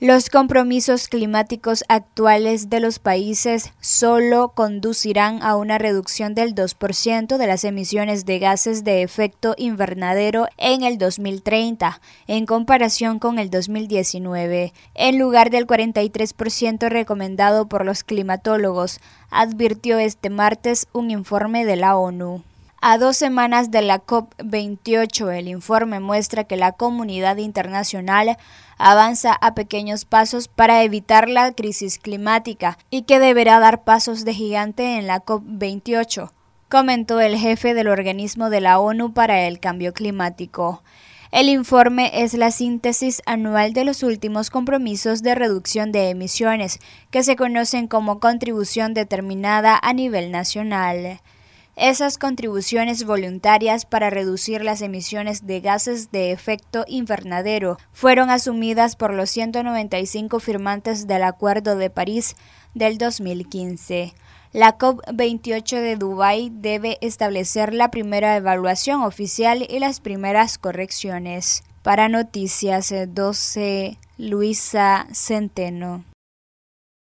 Los compromisos climáticos actuales de los países solo conducirán a una reducción del 2% de las emisiones de gases de efecto invernadero en el 2030, en comparación con el 2019, en lugar del 43% recomendado por los climatólogos, advirtió este martes un informe de la ONU. A dos semanas de la COP28, el informe muestra que la comunidad internacional avanza a pequeños pasos para evitar la crisis climática y que deberá dar pasos de gigante en la COP28, comentó el jefe del organismo de la ONU para el cambio climático. El informe es la síntesis anual de los últimos compromisos de reducción de emisiones, que se conocen como contribución determinada a nivel nacional. Esas contribuciones voluntarias para reducir las emisiones de gases de efecto invernadero fueron asumidas por los 195 firmantes del Acuerdo de París del 2015. La COP28 de Dubái debe establecer la primera evaluación oficial y las primeras correcciones. Para Noticias 12, Luisa Centeno.